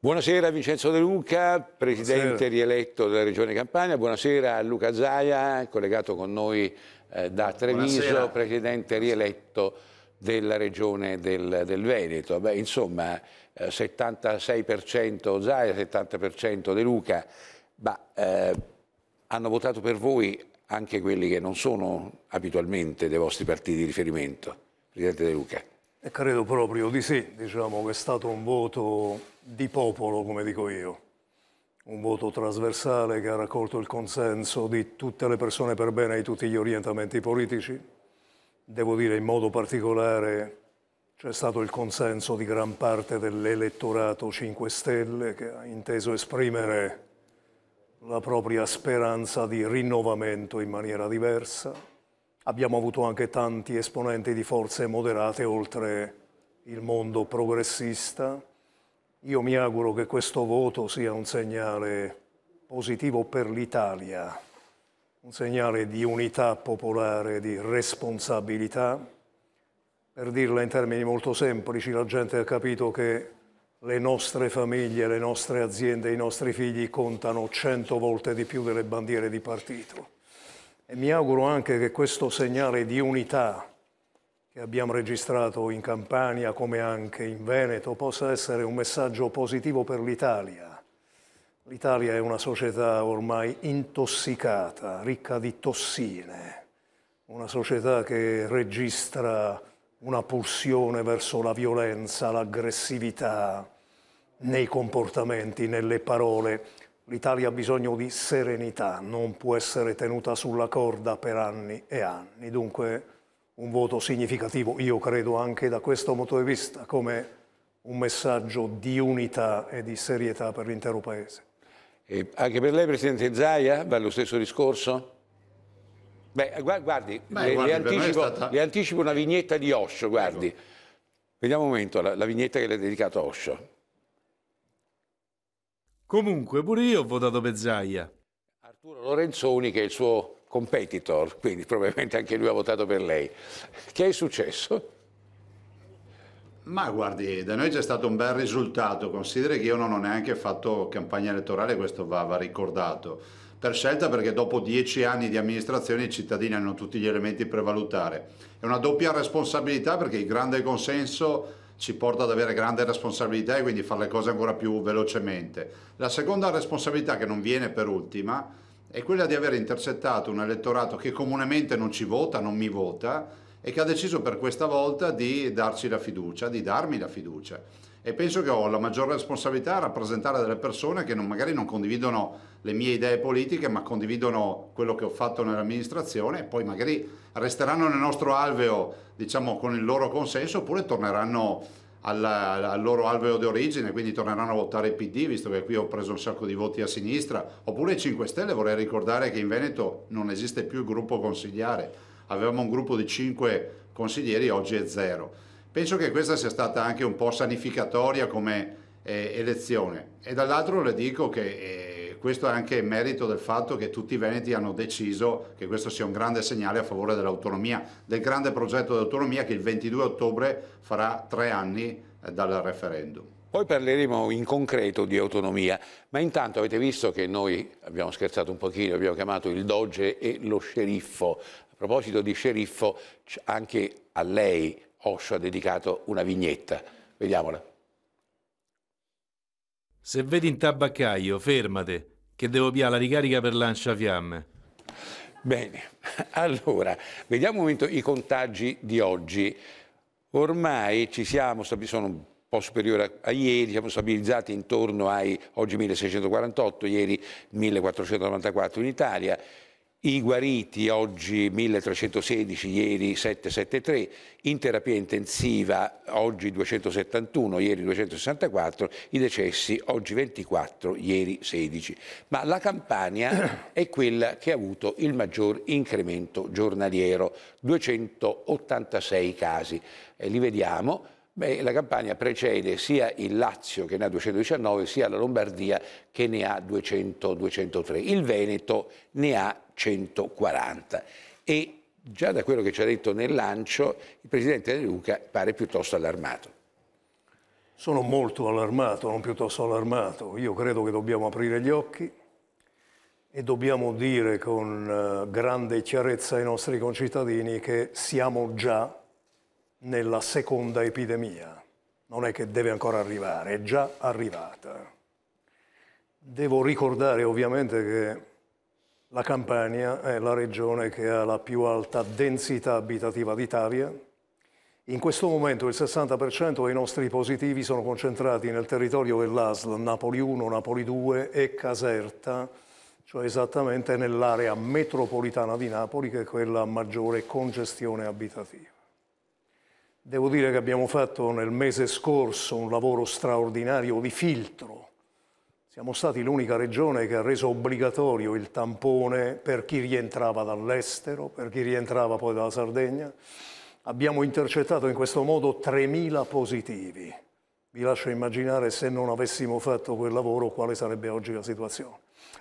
Buonasera Vincenzo De Luca, presidente Buonasera. rieletto della Regione Campania. Buonasera a Luca Zaia, collegato con noi eh, da Treviso, Buonasera. presidente rieletto della Regione del, del Veneto. Beh, insomma, eh, 76% Zaia, 70% De Luca, ma eh, hanno votato per voi anche quelli che non sono abitualmente dei vostri partiti di riferimento. Presidente De Luca e credo proprio di sì, diciamo che è stato un voto di popolo, come dico io, un voto trasversale che ha raccolto il consenso di tutte le persone per bene e di tutti gli orientamenti politici. Devo dire in modo particolare c'è stato il consenso di gran parte dell'elettorato 5 Stelle che ha inteso esprimere la propria speranza di rinnovamento in maniera diversa abbiamo avuto anche tanti esponenti di forze moderate oltre il mondo progressista. Io mi auguro che questo voto sia un segnale positivo per l'Italia, un segnale di unità popolare, di responsabilità. Per dirla in termini molto semplici, la gente ha capito che le nostre famiglie, le nostre aziende, i nostri figli contano cento volte di più delle bandiere di partito e mi auguro anche che questo segnale di unità che abbiamo registrato in Campania come anche in Veneto possa essere un messaggio positivo per l'Italia. L'Italia è una società ormai intossicata, ricca di tossine, una società che registra una pulsione verso la violenza, l'aggressività nei comportamenti, nelle parole. L'Italia ha bisogno di serenità, non può essere tenuta sulla corda per anni e anni. Dunque un voto significativo, io credo anche da questo punto di vista, come un messaggio di unità e di serietà per l'intero Paese. E anche per lei, Presidente Zaia, va lo stesso discorso? Beh, guardi, Beh, le, guardi le, anticipo, stata... le, anticipo, una vignetta di Osho, guardi. Ecco. Vediamo un momento la, la vignetta che le ha dedicato a Osho. Comunque, pure io ho votato Pezzaia. Arturo Lorenzoni, che è il suo competitor, quindi probabilmente anche lui ha votato per lei. Che è successo? Ma guardi, da noi c'è stato un bel risultato, consideri che io non ho neanche fatto campagna elettorale, questo va, va ricordato, per scelta perché dopo dieci anni di amministrazione i cittadini hanno tutti gli elementi per valutare. È una doppia responsabilità perché il grande consenso ci porta ad avere grande responsabilità e quindi fare le cose ancora più velocemente. La seconda responsabilità che non viene per ultima è quella di aver intercettato un elettorato che comunemente non ci vota, non mi vota e che ha deciso per questa volta di darci la fiducia, di darmi la fiducia e penso che ho la maggior responsabilità a rappresentare delle persone che non, magari non condividono le mie idee politiche, ma condividono quello che ho fatto nell'amministrazione e poi magari resteranno nel nostro alveo, diciamo, con il loro consenso, oppure torneranno alla, al loro alveo di origine, quindi torneranno a votare PD, visto che qui ho preso un sacco di voti a sinistra, oppure i 5 Stelle, vorrei ricordare che in Veneto non esiste più il gruppo consigliare, avevamo un gruppo di 5 consiglieri, oggi è zero. Penso che questa sia stata anche un po' sanificatoria come eh, elezione e dall'altro le dico che eh, questo è anche merito del fatto che tutti i Veneti hanno deciso che questo sia un grande segnale a favore dell'autonomia, del grande progetto di che il 22 ottobre farà tre anni eh, dal referendum. Poi parleremo in concreto di autonomia, ma intanto avete visto che noi abbiamo scherzato un pochino, abbiamo chiamato il doge e lo sceriffo. A proposito di sceriffo, anche a lei Osho ha dedicato una vignetta. Vediamola. Se vedi in tabaccaio, fermate, che devo via la ricarica per lanciafiamme. Bene, allora, vediamo un momento i contagi di oggi. Ormai ci siamo, sono un po' superiore a, ieri, siamo stabilizzati intorno ai oggi 1648, ieri 1494 in Italia, i guariti oggi 1316, ieri 773, in terapia intensiva oggi 271, ieri 264, i decessi oggi 24, ieri 16. Ma la Campania è quella che ha avuto il maggior incremento giornaliero, 286 casi. Eh, li vediamo. Beh, la Campania precede sia il Lazio che ne ha 219, sia la Lombardia che ne ha 200, 203. Il Veneto ne ha 140. E già da quello che ci ha detto nel lancio, il presidente De Luca pare piuttosto allarmato. Sono molto allarmato, non piuttosto allarmato. Io credo che dobbiamo aprire gli occhi e dobbiamo dire con eh, grande chiarezza ai nostri concittadini che siamo già nella seconda epidemia. Non è che deve ancora arrivare, è già arrivata. Devo ricordare ovviamente che la Campania è la regione che ha la più alta densità abitativa d'Italia. In questo momento il 60% dei nostri positivi sono concentrati nel territorio dell'ASL Napoli 1, Napoli 2 e Caserta, cioè esattamente nell'area metropolitana di Napoli che è quella a maggiore congestione abitativa. Devo dire che abbiamo fatto nel mese scorso un lavoro straordinario di filtro. Siamo stati l'unica regione che ha reso obbligatorio il tampone per chi rientrava dall'estero, per chi rientrava poi dalla Sardegna. Abbiamo intercettato in questo modo 3.000 positivi. Vi lascio immaginare se non avessimo fatto quel lavoro quale sarebbe oggi la situazione.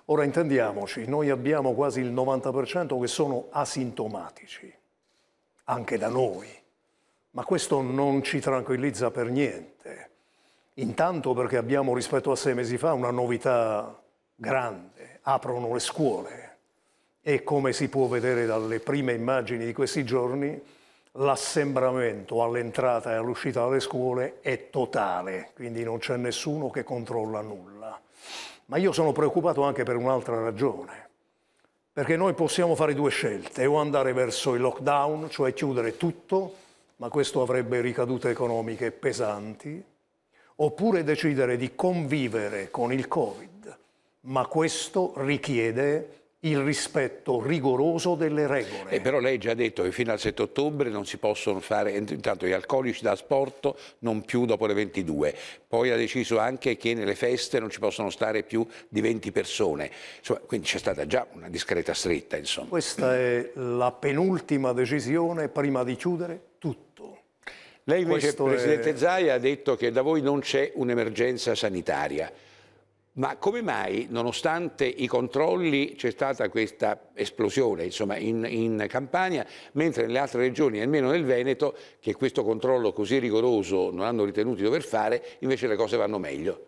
Ora intendiamoci, noi abbiamo quasi il 90% che sono asintomatici, anche da noi ma questo non ci tranquillizza per niente. Intanto perché abbiamo rispetto a sei mesi fa una novità grande, aprono le scuole e come si può vedere dalle prime immagini di questi giorni, l'assembramento all'entrata e all'uscita dalle scuole è totale, quindi non c'è nessuno che controlla nulla. Ma io sono preoccupato anche per un'altra ragione, perché noi possiamo fare due scelte, o andare verso il lockdown, cioè chiudere tutto, ma questo avrebbe ricadute economiche pesanti, oppure decidere di convivere con il Covid, ma questo richiede il rispetto rigoroso delle regole. Eh, però lei ha già detto che fino al 7 ottobre non si possono fare, intanto gli alcolici da sport non più dopo le 22, poi ha deciso anche che nelle feste non ci possono stare più di 20 persone, insomma, quindi c'è stata già una discreta stretta. Insomma. Questa è la penultima decisione prima di chiudere tutto. Lei invece, Questo Presidente è... Zai, ha detto che da voi non c'è un'emergenza sanitaria. Ma come mai, nonostante i controlli, c'è stata questa esplosione insomma, in, in, Campania, mentre nelle altre regioni, almeno nel Veneto, che questo controllo così rigoroso non hanno ritenuto di dover fare, invece le cose vanno meglio?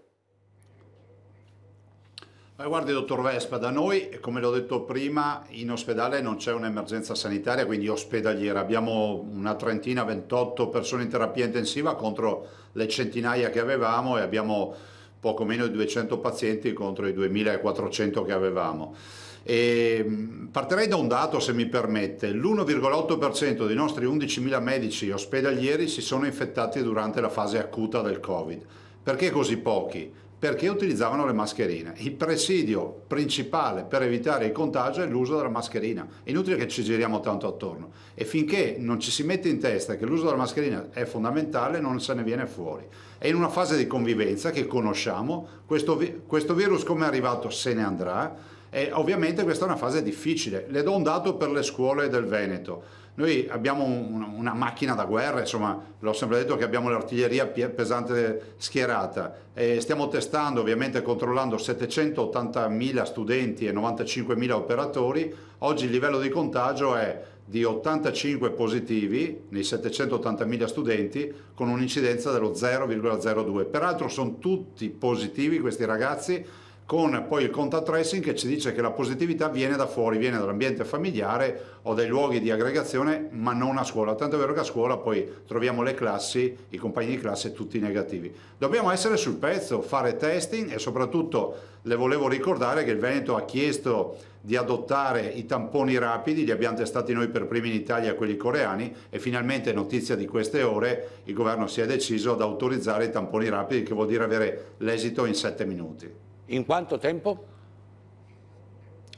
Ma guardi, dottor Vespa, da noi, come l'ho detto prima, in ospedale non c'è un'emergenza sanitaria, quindi ospedaliera. Abbiamo una trentina, 28 persone in terapia intensiva contro le centinaia che avevamo e abbiamo poco meno di 200 pazienti contro i 2400 che avevamo. E mm, partirei da un dato se mi permette, l'1,8% dei nostri 11.000 medici ospedalieri si sono infettati durante la fase acuta del Covid. Perché così pochi? perché utilizzavano le mascherine. Il presidio principale per evitare il contagio è l'uso della mascherina. È inutile che ci giriamo tanto attorno. E finché non ci si mette in testa che l'uso della mascherina è fondamentale, non se ne viene fuori. È in una fase di convivenza che conosciamo. Questo, vi- questo virus, come è arrivato, se ne andrà. E ovviamente questa è una fase difficile. Le do un dato per le scuole del Veneto. Noi abbiamo una, una macchina da guerra, insomma, l'ho sempre detto che abbiamo l'artiglieria pesante schierata. E stiamo testando, ovviamente controllando 780.000 studenti e 95.000 operatori. Oggi il livello di contagio è di 85 positivi nei 780.000 studenti con un'incidenza dello 0,02. Peraltro sono tutti positivi questi ragazzi con poi il contact tracing che ci dice che la positività viene da fuori, viene dall'ambiente familiare o dai luoghi di aggregazione, ma non a scuola. Tanto è vero che a scuola poi troviamo le classi, i compagni di classe tutti negativi. Dobbiamo essere sul pezzo, fare testing e soprattutto le volevo ricordare che il Veneto ha chiesto di adottare i tamponi rapidi, li abbiamo testati noi per primi in Italia quelli coreani e finalmente notizia di queste ore il governo si è deciso ad autorizzare i tamponi rapidi che vuol dire avere l'esito in 7 minuti. In quanto tempo?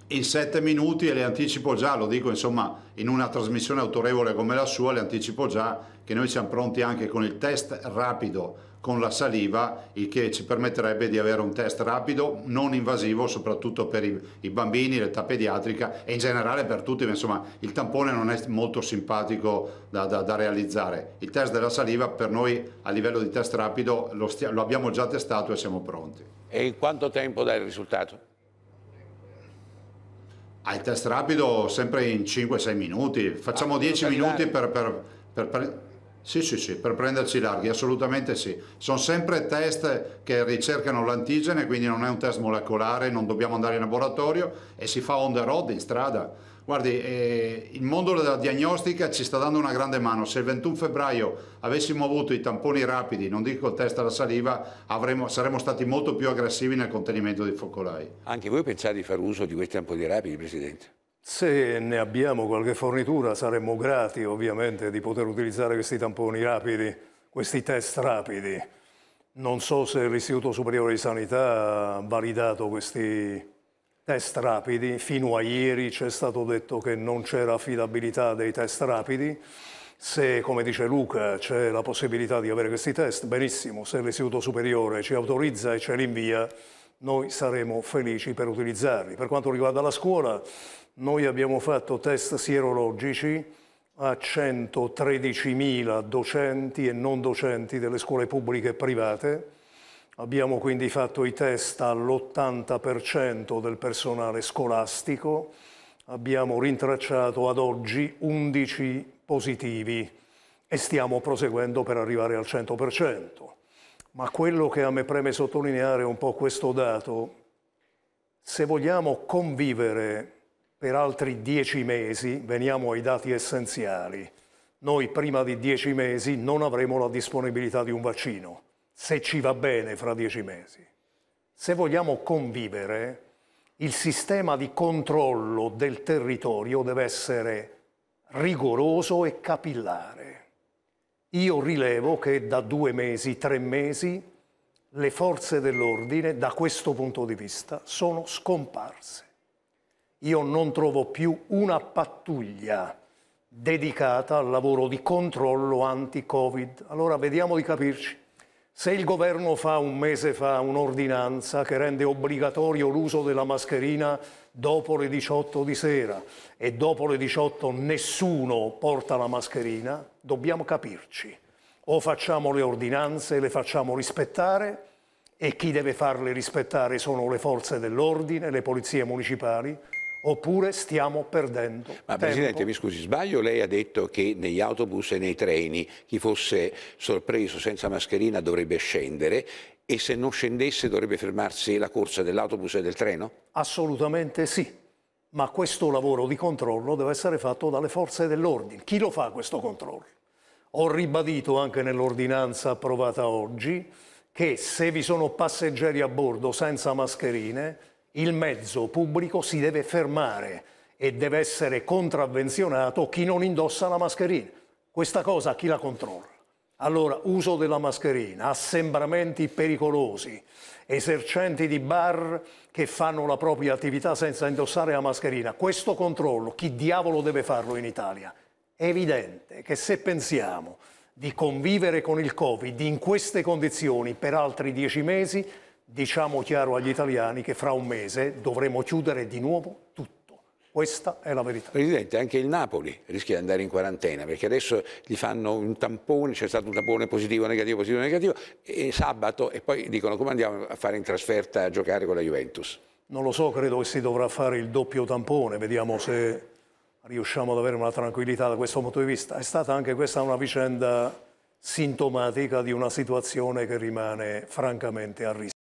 In sette minuti e le anticipo già, lo dico insomma in una trasmissione autorevole come la sua, le anticipo già che noi siamo pronti anche con il test rapido con la saliva, il che ci permetterebbe di avere un test rapido, non invasivo, soprattutto per i, i bambini, l'età pediatrica e in generale per tutti, insomma il tampone non è molto simpatico da, da, da realizzare. Il test della saliva per noi a livello di test rapido lo, lo abbiamo già testato e siamo pronti. E in quanto tempo dai il risultato? Ai test rapido sempre in 5-6 minuti, facciamo 10 ah, minuti per, per, per, per... Sì, sì, sì, per prenderci larghi, assolutamente sì. Sono sempre test che ricercano l'antigene, quindi non è un test molecolare, non dobbiamo andare in laboratorio e si fa on the road, in strada. Guardi, eh, il mondo della diagnostica ci sta dando una grande mano. Se il 21 febbraio avessimo avuto i tamponi rapidi, non dico il test alla saliva, avremmo, saremmo stati molto più aggressivi nel contenimento dei focolai. Anche voi pensate di fare uso di questi tamponi rapidi, Presidente? Se ne abbiamo qualche fornitura saremmo grati ovviamente di poter utilizzare questi tamponi rapidi, questi test rapidi. Non so se l'Istituto Superiore di Sanità ha validato questi test rapidi, fino a ieri c'è stato detto che non c'era affidabilità dei test rapidi, se, come dice Luca, c'è la possibilità di avere questi test, benissimo, se l'Istituto Superiore ci autorizza e ce li invia, noi saremo felici per utilizzarli. Per quanto riguarda la scuola, noi abbiamo fatto test sierologici a 113.000 docenti e non docenti delle scuole pubbliche e private, Abbiamo quindi fatto i test all'80% del personale scolastico, abbiamo rintracciato ad oggi 11 positivi e stiamo proseguendo per arrivare al 100%. Ma quello che a me preme sottolineare è un po' questo dato. Se vogliamo convivere per altri 10 mesi, veniamo ai dati essenziali, noi prima di 10 mesi non avremo la disponibilità di un vaccino se ci va bene fra dieci mesi. Se vogliamo convivere, il sistema di controllo del territorio deve essere rigoroso e capillare. Io rilevo che da due mesi, tre mesi, le forze dell'ordine, da questo punto di vista, sono scomparse. Io non trovo più una pattuglia dedicata al lavoro di controllo anti-Covid. Allora vediamo di capirci. Se il governo fa un mese fa un'ordinanza che rende obbligatorio l'uso della mascherina dopo le 18 di sera e dopo le 18 nessuno porta la mascherina, dobbiamo capirci. O facciamo le ordinanze e le facciamo rispettare e chi deve farle rispettare sono le forze dell'ordine, le polizie municipali, oppure stiamo perdendo Ma tempo. Presidente, mi scusi, sbaglio, lei ha detto che negli autobus e nei treni chi fosse sorpreso senza mascherina dovrebbe scendere e se non scendesse dovrebbe fermarsi la corsa dell'autobus e del treno? Assolutamente sì, ma questo lavoro di controllo deve essere fatto dalle forze dell'ordine. Chi lo fa questo controllo? Ho ribadito anche nell'ordinanza approvata oggi che se vi sono passeggeri a bordo senza mascherine il mezzo pubblico si deve fermare e deve essere contravvenzionato chi non indossa la mascherina. Questa cosa chi la controlla? Allora, uso della mascherina, assembramenti pericolosi, esercenti di bar che fanno la propria attività senza indossare la mascherina. Questo controllo, chi diavolo deve farlo in Italia? È evidente che se pensiamo di convivere con il Covid in queste condizioni per altri dieci mesi, diciamo chiaro agli italiani che fra un mese dovremo chiudere di nuovo tutto. Questa è la verità. Presidente, anche il Napoli rischia di andare in quarantena perché adesso gli fanno un tampone, c'è stato un tampone positivo, negativo, positivo, negativo, e sabato e poi dicono come andiamo a fare in trasferta a giocare con la Juventus. Non lo so, credo che si dovrà fare il doppio tampone, vediamo se riusciamo ad avere una tranquillità da questo punto di vista. È stata anche questa una vicenda sintomatica di una situazione che rimane francamente a rischio.